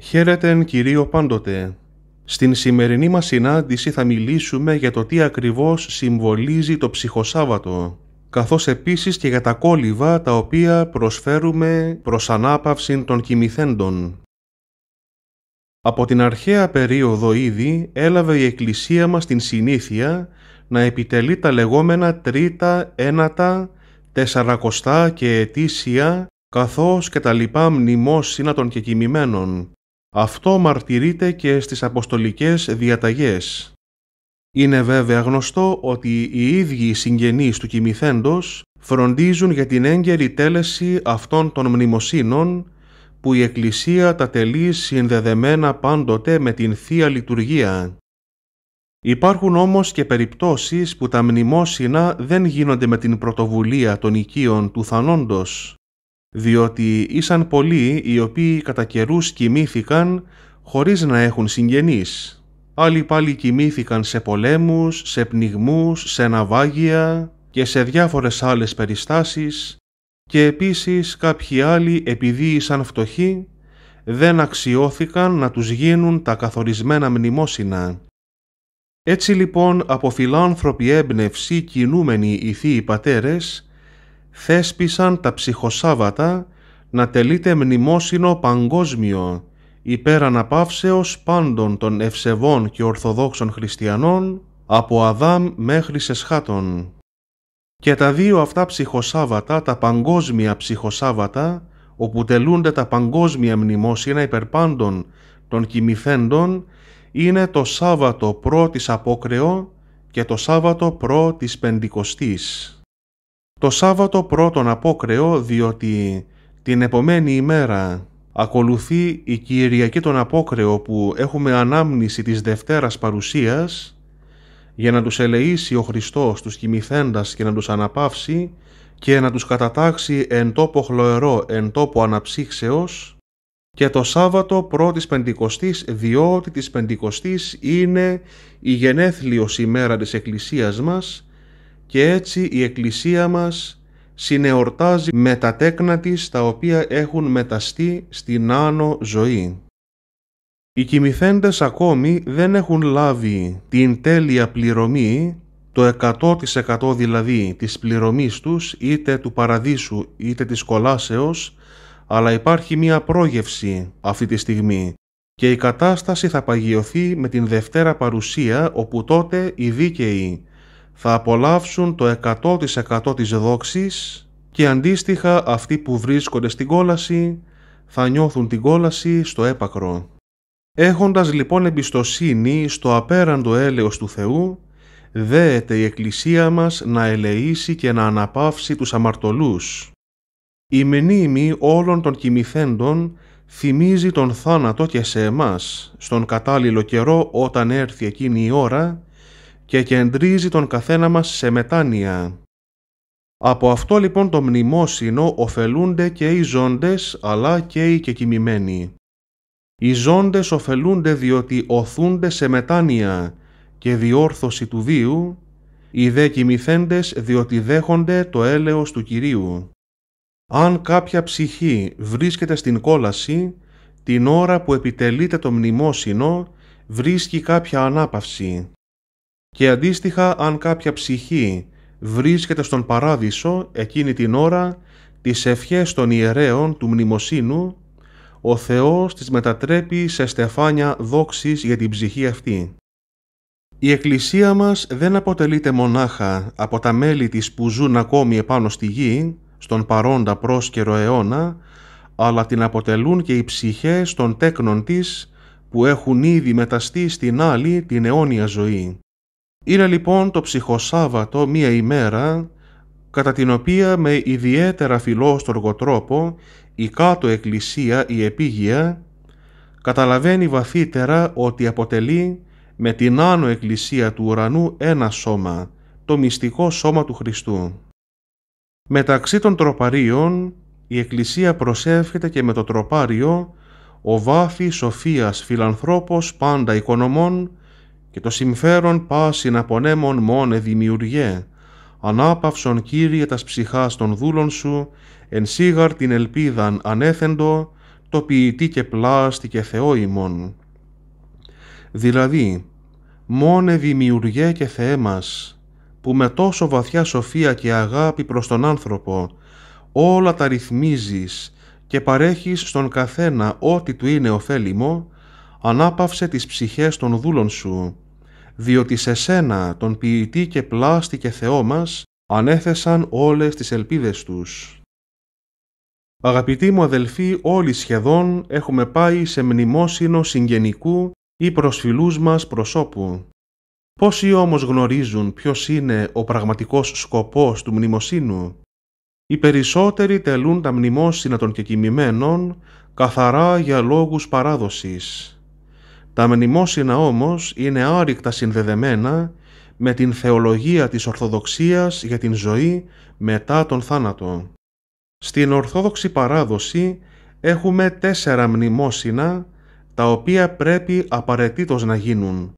Χαίρετεν κυρίω πάντοτε. Στην σημερινή μας συνάντηση θα μιλήσουμε για το τι ακριβώς συμβολίζει το ψυχοσάββατο, καθώς επίσης και για τα κόλυβα τα οποία προσφέρουμε προς ανάπαυση των κοιμηθέντων. Από την αρχαία περίοδο ήδη έλαβε η Εκκλησία μας την συνήθεια να επιτελεί τα λεγόμενα τρίτα, ένατα, τεσσαρακοστά και ετήσια καθώς και τα λοιπά μνημόσυνα των κεκοιμημένων. Αυτό μαρτυρείται και στις αποστολικές διαταγές. Είναι βέβαια γνωστό ότι οι ίδιοι συγγενείς του Κιμηθέντος φροντίζουν για την έγκαιρη τέλεση αυτών των μνημοσύνων που η Εκκλησία τα τελεί συνδεδεμένα πάντοτε με την Θεία Λειτουργία. Υπάρχουν όμως και περιπτώσεις που τα μνημόσυνα δεν γίνονται με την πρωτοβουλία των οικείων του θανόντος, διότι ήσαν πολλοί οι οποίοι κατά καιρούς κοιμήθηκαν χωρίς να έχουν συγγενείς. Άλλοι πάλι κοιμήθηκαν σε πολέμους, σε πνιγμούς, σε ναυάγια και σε διάφορες άλλες περιστάσεις και επίσης κάποιοι άλλοι επειδή ήσαν φτωχοί δεν αξιώθηκαν να τους γίνουν τα καθορισμένα μνημόσυνα. Έτσι λοιπόν από φιλάνθρωπη έμπνευση κινούμενοι οι θείοι πατέρες θέσπισαν τα ψυχοσάββατα να τελείται μνημόσυνο παγκόσμιο υπέρ αναπαύσεως πάντων των ευσεβών και ορθοδόξων χριστιανών από Αδάμ μέχρι Σεσχάτων. Και τα δύο αυτά ψυχοσάββατα, τα παγκόσμια ψυχοσάββατα, όπου τελούνται τα παγκόσμια μνημόσυνα υπερπάντων των κοιμηθέντων, είναι το Σάββατο πρώτης Απόκρεο και το Σάββατο πρώτης Πεντηκοστής το Σάββατο πρώτον απόκρεο διότι την επομένη ημέρα ακολουθεί η Κυριακή των απόκρεο που έχουμε ανάμνηση της Δευτέρας Παρουσίας για να τους ελεήσει ο Χριστός τους κοιμηθέντας και να τους αναπαύσει και να τους κατατάξει εν τόπο χλωερό, εν τόπο αναψύξεως και το Σάββατο πρώτης Πεντηκοστής διότι της Πεντηκοστής είναι η γενέθλιος ημέρα της Εκκλησίας μας και έτσι η Εκκλησία μας συνεορτάζει με τα τέκνα της τα οποία έχουν μεταστεί στην άνω ζωή. Οι κοιμηθέντες ακόμη δεν έχουν λάβει την τέλεια πληρωμή, το 100% δηλαδή της πληρωμής τους είτε του παραδείσου είτε της κολάσεως, αλλά υπάρχει μία πρόγευση αυτή τη στιγμή και η κατάσταση θα παγιωθεί με την Δευτέρα Παρουσία όπου τότε οι δίκαιοι θα απολαύσουν το 100% της δόξης και αντίστοιχα αυτοί που βρίσκονται στην κόλαση θα νιώθουν την κόλαση στο έπακρο. Έχοντας λοιπόν εμπιστοσύνη στο απέραντο έλεος του Θεού, δέεται η Εκκλησία μας να ελεήσει και να αναπαύσει τους αμαρτωλούς. Η μνήμη όλων των κοιμηθέντων θυμίζει τον θάνατο και σε εμάς, στον κατάλληλο καιρό όταν έρθει εκείνη η ώρα, και κεντρίζει τον καθένα μας σε μετάνοια. Από αυτό λοιπόν το μνημόσυνο ωφελούνται και οι ζώντες αλλά και οι κεκοιμημένοι. Οι ζώντες ωφελούνται διότι οθούνται σε μετάνοια και διόρθωση του βίου, οι δε κοιμηθέντες διότι δέχονται το έλεος του Κυρίου. Αν κάποια ψυχή βρίσκεται στην κόλαση, την ώρα που επιτελείται το μνημόσυνο βρίσκει κάποια ανάπαυση και αντίστοιχα αν κάποια ψυχή βρίσκεται στον παράδεισο εκείνη την ώρα τις ευχές των ιερέων του μνημοσύνου, ο Θεός τις μετατρέπει σε στεφάνια δόξης για την ψυχή αυτή. Η Εκκλησία μας δεν αποτελείται μονάχα από τα μέλη της που ζουν ακόμη επάνω στη γη, στον παρόντα πρόσκαιρο αιώνα, αλλά την αποτελούν και οι ψυχές των τέκνων της που έχουν ήδη μεταστεί στην άλλη την αιώνια ζωή. Είναι λοιπόν το ψυχοσάββατο μία ημέρα κατά την οποία με ιδιαίτερα φιλόστοργο τρόπο η κάτω εκκλησία, η επίγεια, καταλαβαίνει βαθύτερα ότι αποτελεί με την άνω εκκλησία του ουρανού ένα σώμα, το μυστικό σώμα του Χριστού. Μεταξύ των τροπαρίων η Εκκλησία προσεύχεται και με το τροπάριο «Ο βάφη σοφίας φιλανθρώπος πάντα οικονομών και το συμφέρον πάσιν απονέμων μόνε δημιουργέ, ανάπαυσον Κύριε τας ψυχάς των δούλων σου, εν σίγαρ την ελπίδαν ανέθεντο, το ποιητή και πλάστη και Θεό ημών. Δηλαδή, μόνε δημιουργέ και Θεέ μας, που με τόσο βαθιά σοφία και αγάπη προς τον άνθρωπο, όλα τα ρυθμίζεις και παρέχεις στον καθένα ό,τι του είναι ωφέλιμο, ανάπαυσε τις ψυχές των δούλων σου, διότι σε σένα τον ποιητή και πλάστη και Θεό μας ανέθεσαν όλες τις ελπίδες τους. Αγαπητοί μου αδελφοί, όλοι σχεδόν έχουμε πάει σε μνημόσυνο συγγενικού ή προσφιλούς μας προσώπου. Πόσοι όμως γνωρίζουν ποιος είναι ο πραγματικός σκοπός του μνημοσύνου. Οι περισσότεροι τελούν τα μνημόσυνα των κεκοιμημένων καθαρά για λόγους παράδοσης. Τα μνημόσυνα όμως είναι άρρηκτα συνδεδεμένα με την θεολογία της Ορθοδοξίας για την ζωή μετά τον θάνατο. Στην Ορθόδοξη παράδοση έχουμε τέσσερα μνημόσυνα τα οποία πρέπει απαραίτητος να γίνουν.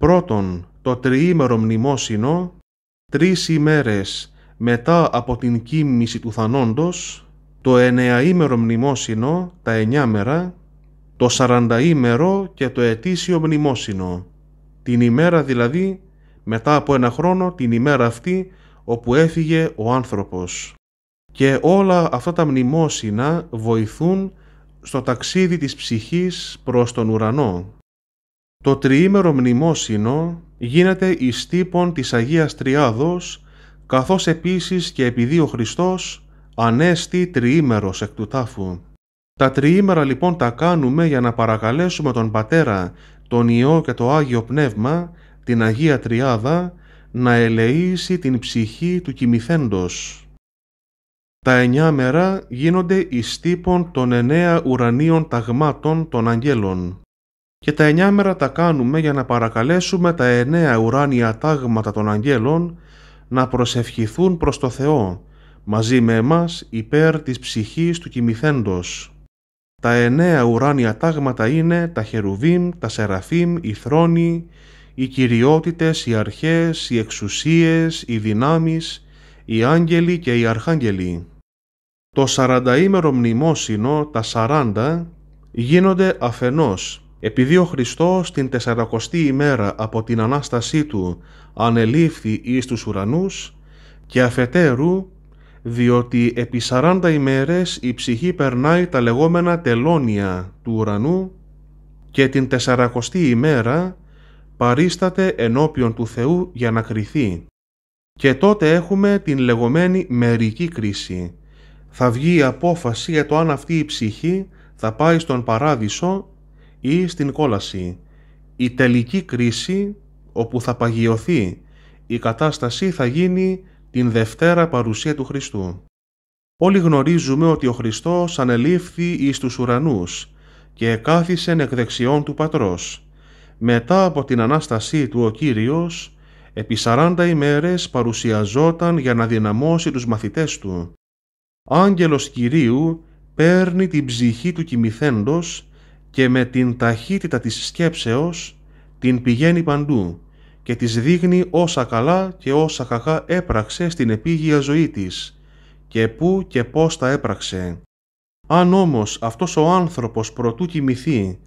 Πρώτον, το τριήμερο μνημόσυνο, τρεις ημέρες μετά από την κοίμηση του θανόντος, το εννεαήμερο μνημόσυνο, τα εννιά το σαρανταήμερο και το ετήσιο μνημόσυνο, την ημέρα δηλαδή μετά από ένα χρόνο την ημέρα αυτή όπου έφυγε ο άνθρωπος. Και όλα αυτά τα μνημόσυνα βοηθούν στο ταξίδι της ψυχής προς τον ουρανό. Το τριήμερο μνημόσυνο γίνεται εις τύπον της Αγίας Τριάδος, καθώς επίσης και επειδή ο Χριστός ανέστη τριήμερος εκ του τάφου. Τα τριήμερα λοιπόν τα κάνουμε για να παρακαλέσουμε τον Πατέρα, τον Υιό και το Άγιο Πνεύμα, την Αγία Τριάδα, να ελεήσει την ψυχή του κοιμηθέντος. Τα εννιά μέρα γίνονται οι στύπων των εννέα ουρανίων ταγμάτων των αγγέλων. Και τα εννιά μέρα τα κάνουμε για να παρακαλέσουμε τα εννέα ουράνια τάγματα των αγγέλων να προσευχηθούν προς το Θεό, μαζί με εμάς υπέρ της ψυχής του κοιμηθέντος. Τα εννέα ουράνια τάγματα είναι τα χερουβίμ, τα σεραφίμ, οι θρόνοι, οι κυριότητες, οι αρχές, οι εξουσίες, οι δυνάμεις, οι άγγελοι και οι αρχάγγελοι. Το σαρανταήμερο μνημόσυνο, τα σαράντα, γίνονται αφενός, επειδή ο Χριστός την τεσσαρακοστή ημέρα από την Ανάστασή Του ανελήφθη εις τους ουρανούς και αφετέρου διότι επί 40 ημέρες η ψυχή περνάει τα λεγόμενα τελώνια του ουρανού και την 40η ημέρα παρίσταται ενώπιον του Θεού για να κριθεί. Και τότε έχουμε την λεγόμενη μερική κρίση. Θα βγει η απόφαση για το αν αυτή η ψυχή θα πάει στον παράδεισο ή στην κόλαση. Η τελική κρίση όπου θα παγιωθεί η κατάσταση θα γίνει την Δευτέρα Παρουσία του Χριστού. Όλοι γνωρίζουμε ότι ο Χριστός ανελήφθη εις τους ουρανούς και εκάθισεν εκ δεξιών του Πατρός. Μετά από την Ανάστασή του ο Κύριος, επί 40 ημέρες παρουσιαζόταν για να δυναμώσει τους μαθητές του. Άγγελος Κυρίου παίρνει την ψυχή του κοιμηθέντος και με την ταχύτητα της σκέψεως την πηγαίνει παντού και της δείχνει όσα καλά και όσα κακά έπραξε στην επίγεια ζωή της και πού και πώς τα έπραξε. Αν όμως αυτός ο άνθρωπος προτού κοιμηθεί,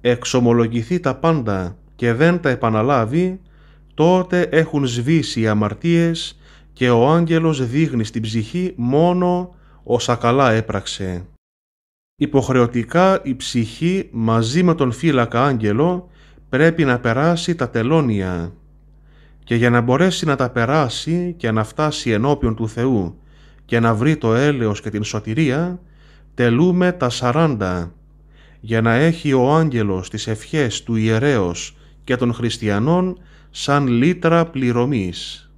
εξομολογηθεί τα πάντα και δεν τα επαναλάβει, τότε έχουν σβήσει οι αμαρτίες και ο άγγελος δείχνει στην ψυχή μόνο όσα καλά έπραξε. Υποχρεωτικά η ψυχή μαζί με τον φύλακα άγγελο πρέπει να περάσει τα τελώνια και για να μπορέσει να τα περάσει και να φτάσει ενώπιον του Θεού και να βρει το έλεος και την σωτηρία, τελούμε τα σαράντα, για να έχει ο άγγελος τις ευχές του ιερέως και των χριστιανών σαν λίτρα πληρωμής.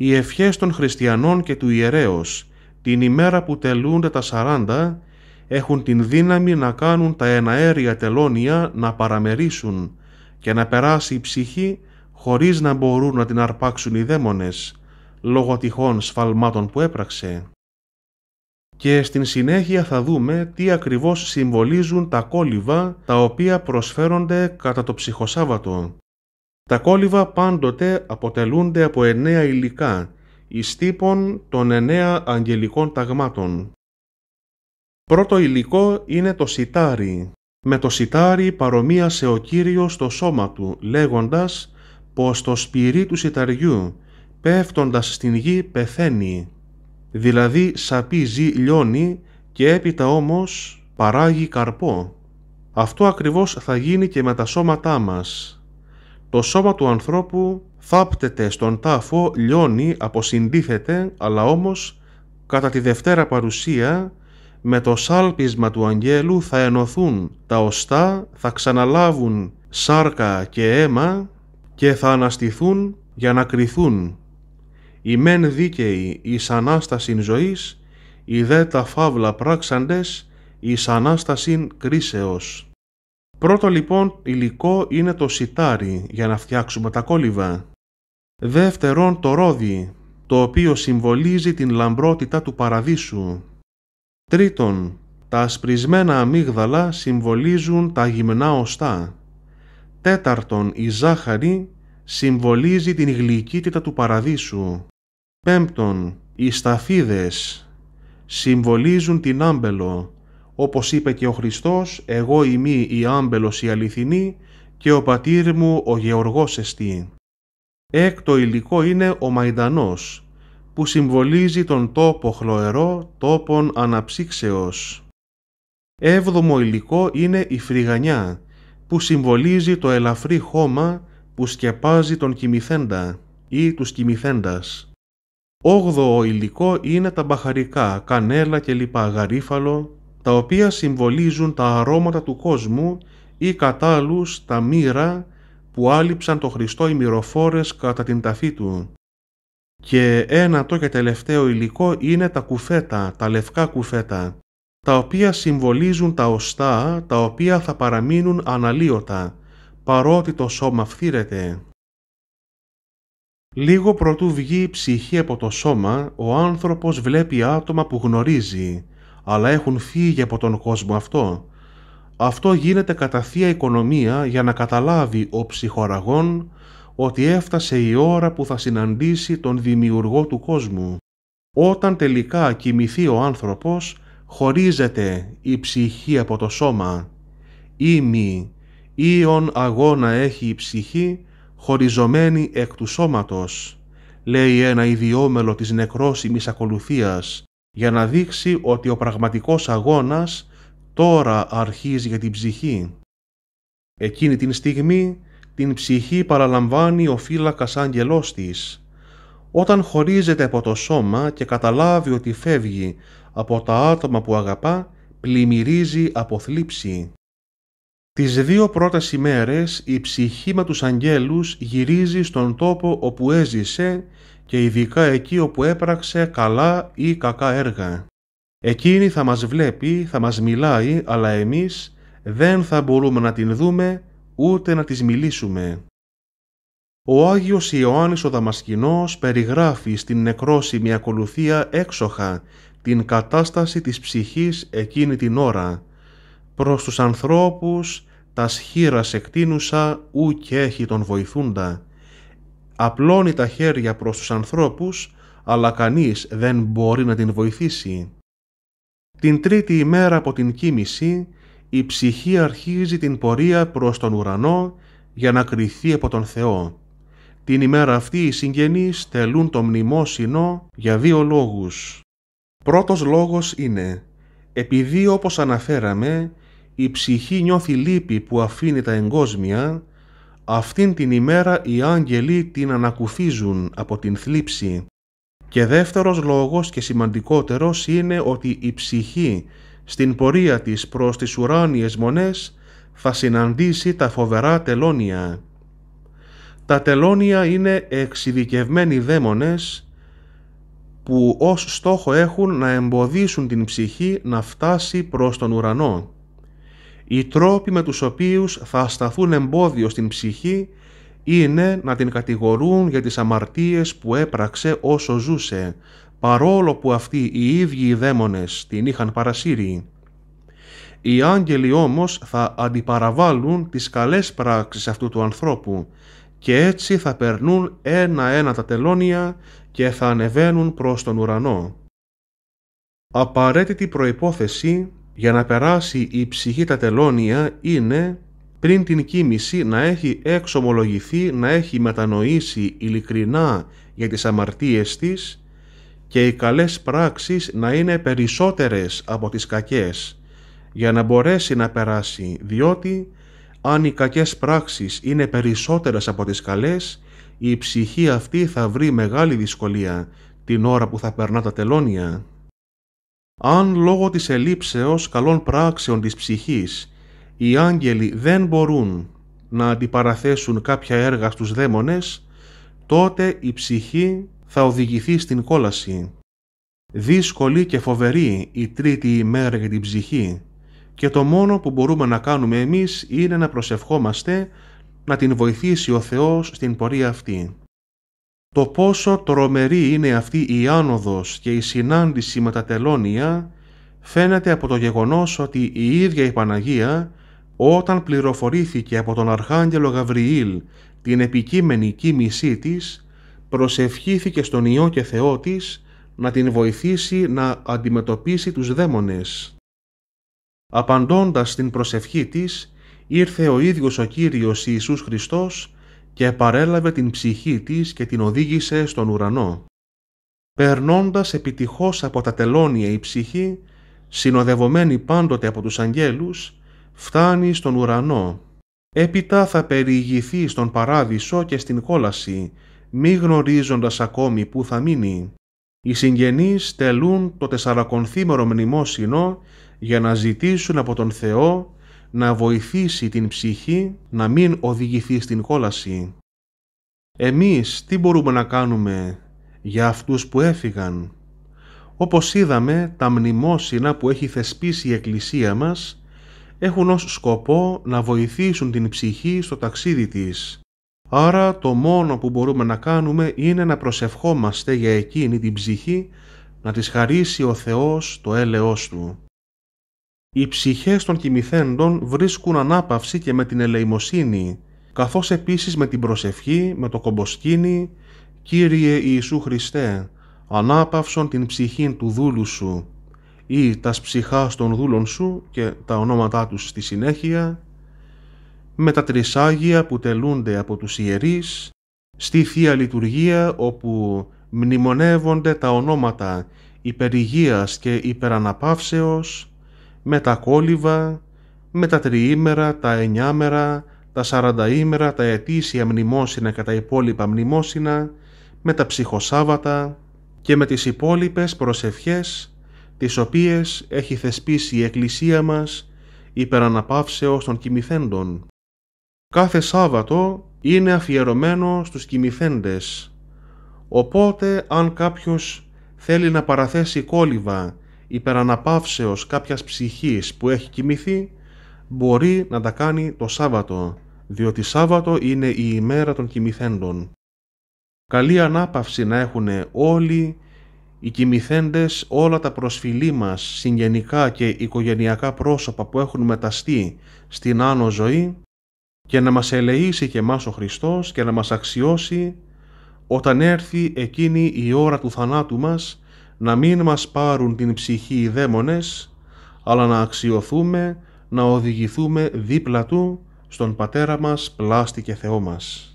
Οι ευχές των χριστιανών και του ιερέως την ημέρα που τελούνται τα σαράντα έχουν την δύναμη να κάνουν τα εναέρια τελώνια να παραμερίσουν και να περάσει η ψυχή χωρίς να μπορούν να την αρπάξουν οι δαίμονες, λόγω τυχών σφαλμάτων που έπραξε. Και στην συνέχεια θα δούμε τι ακριβώς συμβολίζουν τα κόλυβα τα οποία προσφέρονται κατά το ψυχοσάββατο. Τα κόλληβα πάντοτε αποτελούνται από εννέα υλικά, εις τύπων των εννέα αγγελικών ταγμάτων. Πρώτο υλικό είναι το σιτάρι. Με το σιτάρι παρομοίασε ο Κύριος το σώμα του, λέγοντας πως το σπυρί του σιταριού πέφτοντας στην γη πεθαίνει, δηλαδή σαπίζει λιώνει και έπειτα όμως παράγει καρπό. Αυτό ακριβώς θα γίνει και με τα σώματά μας. Το σώμα του ανθρώπου θάπτεται στον τάφο, λιώνει, αποσυντίθεται, αλλά όμως κατά τη Δευτέρα Παρουσία με το σάλπισμα του Αγγέλου θα ενωθούν τα οστά, θα ξαναλάβουν σάρκα και αίμα και θα αναστηθούν για να κριθούν. Οι μεν δίκαιοι εις Ανάστασιν ζωής, οι δε τα φαύλα πράξαντες εις Ανάστασιν κρίσεως. Πρώτο λοιπόν υλικό είναι το σιτάρι για να φτιάξουμε τα κόλυβα. Δεύτερον το ρόδι, το οποίο συμβολίζει την λαμπρότητα του παραδείσου. Τρίτον, τα ασπρισμένα αμύγδαλα συμβολίζουν τα γυμνά οστά. Τέταρτον, η ζάχαρη συμβολίζει την γλυκύτητα του παραδείσου. Πέμπτον, οι σταφίδες συμβολίζουν την άμπελο. Όπως είπε και ο Χριστός, εγώ ημί η άμπελος η αληθινή και ο πατήρ μου ο γεωργός εστί. Έκτο υλικό είναι ο μαϊντανός, που συμβολίζει τον τόπο χλωερό τόπον αναψύξεως. Έβδομο υλικό είναι η φρυγανιά, που συμβολίζει το ελαφρύ χώμα που σκεπάζει τον κοιμηθέντα ή τους κοιμηθέντας. Όγδοο υλικό είναι τα μπαχαρικά, κανέλα και λοιπά γαρίφαλο, τα οποία συμβολίζουν τα αρώματα του κόσμου ή κατάλους τα μοίρα που άλυψαν το Χριστό οι μυροφόρες κατά την ταφή του. Και ένα το και τελευταίο υλικό είναι τα κουφέτα, τα λευκά κουφέτα, τα οποία συμβολίζουν τα οστά, τα οποία θα παραμείνουν αναλύωτα, παρότι το σώμα φθύρεται. Λίγο προτού βγει η ψυχή από το σώμα, ο άνθρωπος βλέπει άτομα που γνωρίζει, αλλά έχουν φύγει από τον κόσμο αυτό. Αυτό γίνεται κατά θεία οικονομία για να καταλάβει ο ψυχοραγών ότι έφτασε η ώρα που θα συναντήσει τον δημιουργό του κόσμου. Όταν τελικά κοιμηθεί ο άνθρωπος, χωρίζεται η ψυχή από το σώμα. Ήμι Ήον αγώνα έχει η ψυχή, χωριζωμένη εκ του σώματος, λέει ένα ιδιόμελο της νεκρόσιμης ακολουθίας, για να δείξει ότι ο πραγματικός αγώνας τώρα αρχίζει για την ψυχή. Εκείνη την στιγμή την ψυχή παραλαμβάνει ο φύλακας άγγελός της. Όταν χωρίζεται από το σώμα και καταλάβει ότι φεύγει από τα άτομα που αγαπά, πλημμυρίζει από θλίψη. Τις δύο πρώτες ημέρες η ψυχή με τους αγγέλους γυρίζει στον τόπο όπου έζησε και ειδικά εκεί όπου έπραξε καλά ή κακά έργα. Εκείνη θα μας βλέπει, θα μας μιλάει, αλλά εμείς δεν θα μπορούμε να την δούμε ούτε να της μιλήσουμε. Ο Άγιος Ιωάννης ο Δαμασκηνός περιγράφει στην νεκρόσιμη ακολουθία έξοχα την κατάσταση της ψυχής εκείνη την ώρα προς τους ανθρώπους τας σχήρα εκτείνουσα ου και έχει τον βοηθούντα. Απλώνει τα χέρια προς τους ανθρώπους, αλλά κανείς δεν μπορεί να την βοηθήσει. Την τρίτη ημέρα από την κοίμηση, η ψυχή αρχίζει την πορεία προς τον ουρανό για να κριθεί από τον Θεό. Την ημέρα αυτή οι συγγενείς τελούν το μνημόσυνο για δύο λόγους. Πρώτος λόγος είναι, επειδή όπως αναφέραμε, η ψυχή νιώθει λύπη που αφήνει τα εγκόσμια, αυτήν την ημέρα οι άγγελοι την ανακουφίζουν από την θλίψη. Και δεύτερος λόγος και σημαντικότερος είναι ότι η ψυχή στην πορεία της προς τις ουράνιες μονές θα συναντήσει τα φοβερά τελώνια. Τα τελώνια είναι εξειδικευμένοι δαίμονες που ως στόχο έχουν να εμποδίσουν την ψυχή να φτάσει προς τον ουρανό. Οι τρόποι με τους οποίους θα σταθούν εμπόδιο στην ψυχή είναι να την κατηγορούν για τις αμαρτίες που έπραξε όσο ζούσε, παρόλο που αυτοί οι ίδιοι οι δαίμονες την είχαν παρασύρει. Οι άγγελοι όμως θα αντιπαραβάλουν τις καλές πράξεις αυτού του ανθρώπου και έτσι θα περνούν ένα-ένα τα τελώνια και θα ανεβαίνουν προς τον ουρανό. Απαραίτητη προϋπόθεση για να περάσει η ψυχή τα τελώνια είναι πριν την κοίμηση να έχει εξομολογηθεί, να έχει μετανοήσει ειλικρινά για τις αμαρτίες της και οι καλές πράξεις να είναι περισσότερες από τις κακές για να μπορέσει να περάσει, διότι αν οι κακές πράξεις είναι περισσότερες από τις καλές, η ψυχή αυτή θα βρει μεγάλη δυσκολία την ώρα που θα περνά τα τελώνια αν λόγω της ελήψεως καλών πράξεων της ψυχής οι άγγελοι δεν μπορούν να αντιπαραθέσουν κάποια έργα στους δαίμονες, τότε η ψυχή θα οδηγηθεί στην κόλαση. Δύσκολη και φοβερή η τρίτη ημέρα για την ψυχή και το μόνο που μπορούμε να κάνουμε εμείς είναι να προσευχόμαστε να την βοηθήσει ο Θεός στην πορεία αυτή. Το πόσο τρομερή είναι αυτή η άνοδος και η συνάντηση με τα τελώνια φαίνεται από το γεγονός ότι η ίδια η Παναγία όταν πληροφορήθηκε από τον Αρχάγγελο Γαβριήλ την επικείμενη κίνησή της προσευχήθηκε στον Υιό και Θεό της να την βοηθήσει να αντιμετωπίσει τους δαίμονες. Απαντώντας την προσευχή της, ήρθε ο ίδιος ο Κύριος Ιησούς Χριστός και παρέλαβε την ψυχή της και την οδήγησε στον ουρανό. Περνώντας επιτυχώς από τα τελώνια η ψυχή, συνοδευομένη πάντοτε από τους αγγέλους, φτάνει στον ουρανό. Έπειτα θα περιηγηθεί στον παράδεισο και στην κόλαση, μη γνωρίζοντας ακόμη που θα μείνει. Οι συγγενείς τελούν το τεσσαρακονθήμερο μνημόσυνο για να ζητήσουν από τον Θεό να βοηθήσει την ψυχή να μην οδηγηθεί στην κόλαση. Εμείς τι μπορούμε να κάνουμε για αυτούς που έφυγαν. Όπως είδαμε, τα μνημόσυνα που έχει θεσπίσει η Εκκλησία μας έχουν ως σκοπό να βοηθήσουν την ψυχή στο ταξίδι της. Άρα το μόνο που μπορούμε να κάνουμε είναι να προσευχόμαστε για εκείνη την ψυχή να της χαρίσει ο Θεός το έλεος Του. Οι ψυχές των κοιμηθέντων βρίσκουν ανάπαυση και με την ελεημοσύνη, καθώς επίσης με την προσευχή, με το κομποσκίνη «Κύριε Ιησού Χριστέ, ανάπαυσον την ψυχήν του δούλου σου» ή «Τας ψυχάς των δούλων σου» και τα ονόματά τους στη συνέχεια, με τα τρισάγια που τελούνται από τους ιερείς, στη Θεία Λειτουργία όπου μνημονεύονται τα ονόματα υπερηγίας και υπεραναπαύσεως, με τα κόλληβα, με τα τριήμερα, τα εννιάμερα, τα σαρανταήμερα, τα ετήσια μνημόσυνα και τα υπόλοιπα μνημόσυνα, με τα ψυχοσάβατα και με τις υπόλοιπες προσευχές τις οποίες έχει θεσπίσει η Εκκλησία μας υπεραναπαύσεως των κοιμηθέντων. Κάθε Σάββατο είναι αφιερωμένο στους κοιμηθέντες. Οπότε αν κάποιος θέλει να παραθέσει κόλυβα υπεραναπαύσεως κάποιας ψυχής που έχει κοιμηθεί μπορεί να τα κάνει το Σάββατο, διότι Σάββατο είναι η ημέρα των κοιμηθέντων. Καλή ανάπαυση να έχουν όλοι οι κοιμηθέντες, όλα τα προσφυλή μας συγγενικά και οικογενειακά πρόσωπα που έχουν μεταστεί στην άνω ζωή και να μας ελεήσει και μάς ο Χριστός και να μας αξιώσει όταν έρθει εκείνη η ώρα του θανάτου μας να μην μας πάρουν την ψυχή οι δαίμονες, αλλά να αξιωθούμε να οδηγηθούμε δίπλα Του στον Πατέρα μας πλάστη και Θεό μας.